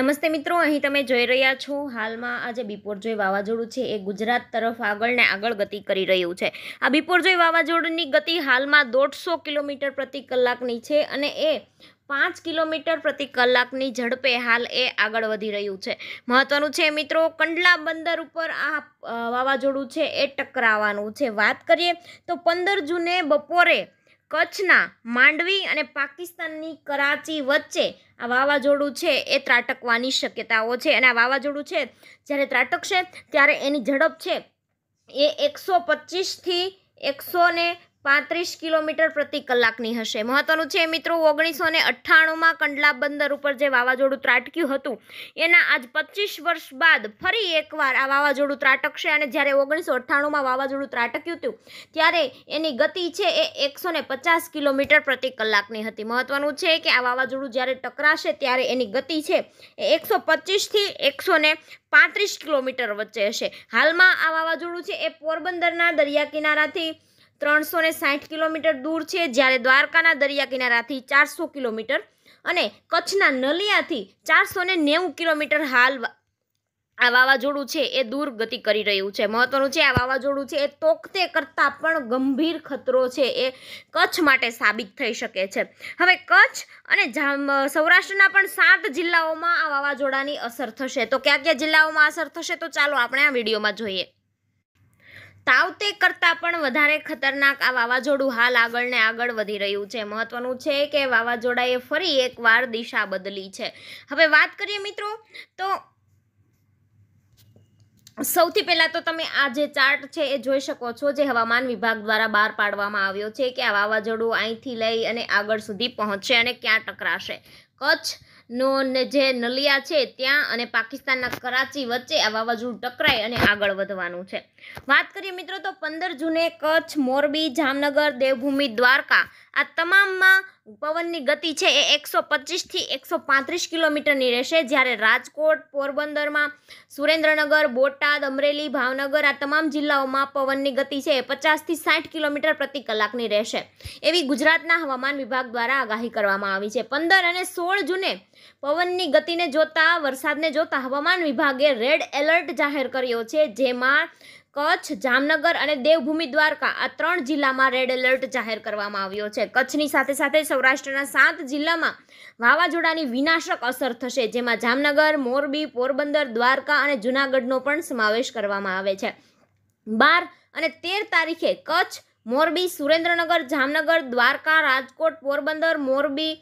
નમસ્તે મિત્રો અહીં તમે જોઈ રહ્યા છો હાલમાં આ જે બિપોરજોય વાવાઝોડું છે એ ગુજરાત તરફ આગળ ને આગળ ગતિ કરી રહ્યું છે આ બિપોરજોય વાવાઝોડુંની ગતિ હાલમાં દોઢસો કિલોમીટર પ્રતિ કલાકની છે અને એ પાંચ કિલોમીટર પ્રતિ કલાકની ઝડપે હાલ એ આગળ વધી રહ્યું છે મહત્વનું છે મિત્રો કંડલા બંદર ઉપર આ વાવાઝોડું છે એ ટકરાવાનું છે વાત કરીએ તો પંદર જૂને બપોરે કચ્છના માંડવી અને પાકિસ્તાનની કરાચી વચ્ચે આ વાવાઝોડું છે એ ત્રાટકવાની શક્યતાઓ છે અને આ વાવાઝોડું છે જ્યારે ત્રાટકશે ત્યારે એની ઝડપ છે એ એકસો પચીસથી એકસો ને પાંત્રીસ કિલોમીટર પ્રતિ કલાકની હશે મહત્વનું છે મિત્રો ઓગણીસો ને અઠ્ઠાણુંમાં કંડલા બંદર ઉપર જે વાવાઝોડું ત્રાટક્યું હતું એના આજ પચીસ વર્ષ બાદ ફરી એકવાર આ વાવાઝોડું ત્રાટકશે અને જ્યારે ઓગણીસો અઠ્ઠાણુંમાં વાવાઝોડું ત્રાટક્યું હતું ત્યારે એની ગતિ છે એ એકસો ને પચાસ કિલોમીટર પ્રતિ કલાકની હતી મહત્વનું છે કે આ વાવાઝોડું જ્યારે ટકરાશે ત્યારે એની ગતિ છે એ એકસો પચીસથી એકસો પાંત્રીસ કિલોમીટર વચ્ચે હશે હાલમાં આ વાવાઝોડું છે એ પોરબંદરના દરિયા કિનારાથી ત્રણસો ને સાઠ કિલોમીટર દૂર છે જ્યારે દ્વારકાના દરિયા કિનારાથી ચારસો કિલોમીટર અને કચ્છના નલિયાથી ચારસો ને નેવું કિલોમીટર હાલ આ વાવાઝોડું છે એ દૂર ગતિ કરી રહ્યું છે મહત્વનું છે આ વાવાઝોડું છે એ તોકતે કરતાં પણ ગંભીર ખતરો છે એ કચ્છ માટે સાબિત થઈ શકે છે હવે કચ્છ અને સૌરાષ્ટ્રના પણ સાત જિલ્લાઓમાં આ વાવાઝોડાની અસર થશે તો કયા કયા જિલ્લાઓમાં અસર થશે તો ચાલો આપણે આ વિડીયોમાં જોઈએ તાવ તે કરતાં પણ વધારે ખતરનાક આ વાવાઝોડું હાલ આગળ ને આગળ વધી રહ્યું છે મહત્વનું છે કે વાવાઝોડાએ ફરી એકવાર દિશા બદલી છે હવે વાત કરીએ મિત્રો તો સૌથી પહેલાં તો તમે આ જે ચાર્ટ છે એ જોઈ શકો છો જે હવામાન વિભાગ દ્વારા બહાર પાડવામાં આવ્યો છે કે આ વાવાઝોડું અહીંથી લઈ અને આગળ સુધી પહોંચશે અને ક્યાં ટકરાશે કચ્છ નો જે નલિયા છે ત્યાં અને પાકિસ્તાનના કરાચી વચ્ચે આ વાવાઝોડું ટકરાય અને આગળ વધવાનું છે વાત કરીએ મિત્રો તો પંદર જૂને કચ્છ મોરબી જામનગર દેવભૂમિ દ્વારકા આ તમામમાં પવનની ગતિ છે એ એકસો પચીસથી એકસો પાંત્રીસ કિલોમીટરની રહેશે જ્યારે રાજકોટ પોરબંદરમાં સુરેન્દ્રનગર બોટાદ અમરેલી ભાવનગર આ તમામ જિલ્લાઓમાં પવનની ગતિ છે એ પચાસથી સાઠ કિલોમીટર પ્રતિ કલાકની રહેશે એવી ગુજરાતના હવામાન વિભાગ દ્વારા આગાહી કરવામાં આવી છે પંદર અને સોળ સોળ જૂને પવનની ગતિને જોતા વરસાદને જોતા હવામાન વિભાગે રેડ એલર્ટ જાહેર કર્યો છે જેમાં કચ્છ જામનગર અને દેવભૂમિ દ્વારકા આ ત્રણ જિલ્લામાં રેડ એલર્ટ જાહેર કરવામાં આવ્યો છે કચ્છની સાથે સાથે સૌરાષ્ટ્રના સાત જિલ્લામાં વાવાઝોડાની વિનાશક અસર થશે જેમાં જામનગર મોરબી પોરબંદર દ્વારકા અને જૂનાગઢનો પણ સમાવેશ કરવામાં આવે છે બાર અને તેર તારીખે કચ્છ મોરબી સુરેન્દ્રનગર જામનગર દ્વારકા રાજકોટ પોરબંદર મોરબી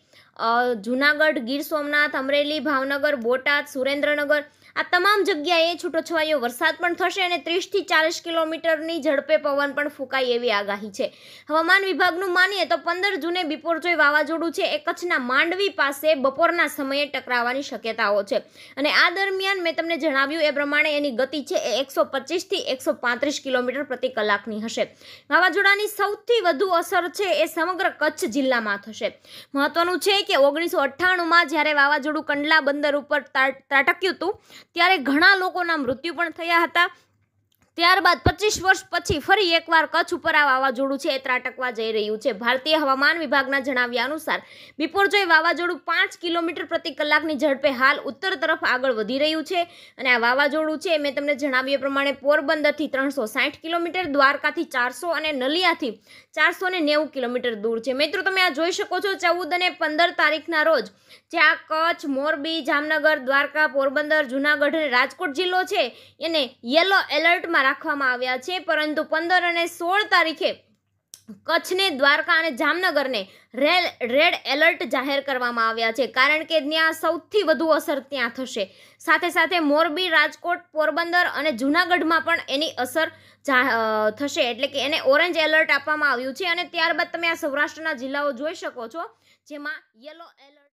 જુનાગઢ ગીર સોમનાથ અમરેલી ભાવનગર બોટાદ સુરેન્દ્રનગર આ તમામ જગ્યાએ છૂટોછવાયો વરસાદ પણ થશે અને ત્રીસથી ચાલીસ કિલોમીટરની ઝડપે પવન પણ ફૂંકાય એવી આગાહી છે હવામાન વિભાગનું માનીએ તો પંદર જૂને બિપોરજોય વાવાઝોડું છે એ કચ્છના માંડવી પાસે બપોરના સમયે ટકરાવાની શક્યતાઓ છે અને આ દરમિયાન મેં તમને જણાવ્યું એ પ્રમાણે એની ગતિ છે એ એકસો પચીસથી એકસો પાંત્રીસ કિલોમીટર પ્રતિ કલાકની હશે વાવાઝોડાની સૌથી વધુ અસર છે એ સમગ્ર કચ્છ જિલ્લામાં થશે મહત્વનું છે કે ઓગણીસો અઠ્ઠાણુંમાં જ્યારે વાવાઝોડું કંડલા બંદર ઉપર ત્રાટક્યું હતું ત્યારે ઘણા લોકોના મૃત્યુ પણ થયા હતા ત્યારબાદ પચીસ વર્ષ પછી ફરી એકવાર કચ્છ ઉપર આ વાવાઝોડું છે એ ત્રાટકવા જઈ રહ્યું છે ભારતીય હવામાન વિભાગના જણાવ્યા અનુસાર બિપોરજોય વાવાઝોડું પાંચ કિલોમીટર પ્રતિ કલાકની ઝડપે હાલ ઉત્તર તરફ આગળ વધી રહ્યું છે અને આ વાવાઝોડું છે મેં તમને જણાવ્યા પ્રમાણે પોરબંદરથી ત્રણસો સાઠ કિલોમીટર દ્વારકાથી ચારસો અને નલિયાથી ચારસો નેવું કિલોમીટર દૂર છે મિત્રો તમે આ જોઈ શકો છો ચૌદ અને પંદર તારીખના રોજ જ્યાં કચ્છ મોરબી જામનગર દ્વારકા પોરબંદર જૂનાગઢ અને રાજકોટ જિલ્લો છે એને યલો એલર્ટમાં રાખવામાં આવ્યા છે પરંતુ પંદર અને સોળ તારીખે કચ્છને દ્વારકા અને જામનગરને રેડ એલર્ટ જાહેર કરવામાં આવ્યા છે કારણ કે ત્યાં સૌથી વધુ અસર ત્યાં થશે સાથે સાથે મોરબી રાજકોટ પોરબંદર અને જુનાગઢમાં પણ એની અસર થશે એટલે કે એને ઓરેન્જ એલર્ટ આપવામાં આવ્યું છે અને ત્યારબાદ તમે આ સૌરાષ્ટ્રના જિલ્લાઓ જોઈ શકો છો જેમાં યલો એલર્ટ